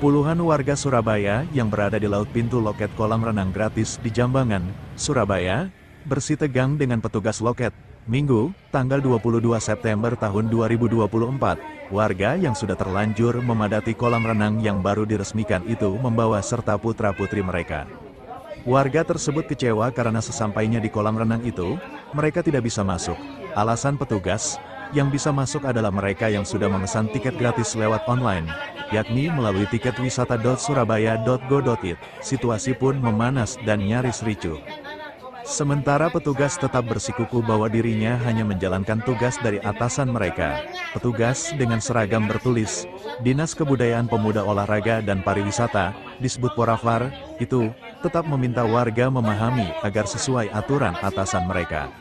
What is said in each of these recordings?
Puluhan warga Surabaya yang berada di Laut Pintu Loket Kolam Renang Gratis di Jambangan, Surabaya, bersitegang dengan petugas loket. Minggu, tanggal 22 September tahun 2024, warga yang sudah terlanjur memadati kolam renang yang baru diresmikan itu membawa serta putra-putri mereka. Warga tersebut kecewa karena sesampainya di kolam renang itu, mereka tidak bisa masuk. Alasan petugas, yang bisa masuk adalah mereka yang sudah memesan tiket gratis lewat online, yakni melalui tiket wisata.surabaya.go.id. Situasi pun memanas dan nyaris ricu. Sementara petugas tetap bersikuku bahwa dirinya hanya menjalankan tugas dari atasan mereka. Petugas dengan seragam bertulis, Dinas Kebudayaan Pemuda Olahraga dan Pariwisata, disebut Porafar, itu, tetap meminta warga memahami agar sesuai aturan atasan mereka.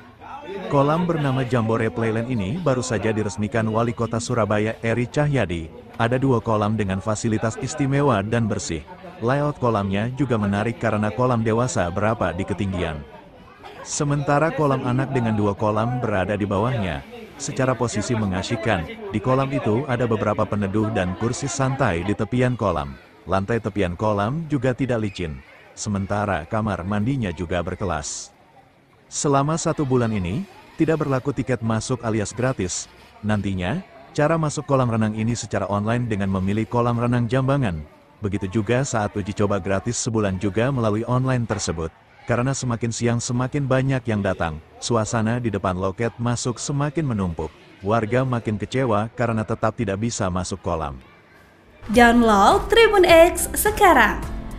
Kolam bernama Jambore Playland ini baru saja diresmikan Wali Kota Surabaya Eri Cahyadi. Ada dua kolam dengan fasilitas istimewa dan bersih. Layout kolamnya juga menarik karena kolam dewasa berapa di ketinggian. Sementara kolam anak dengan dua kolam berada di bawahnya. Secara posisi mengasyikkan, di kolam itu ada beberapa peneduh dan kursi santai di tepian kolam. Lantai tepian kolam juga tidak licin sementara kamar mandinya juga berkelas. Selama satu bulan ini, tidak berlaku tiket masuk alias gratis. Nantinya, cara masuk kolam renang ini secara online dengan memilih kolam renang jambangan. Begitu juga saat uji coba gratis sebulan juga melalui online tersebut. Karena semakin siang semakin banyak yang datang, suasana di depan loket masuk semakin menumpuk. Warga makin kecewa karena tetap tidak bisa masuk kolam. Download Tribun X sekarang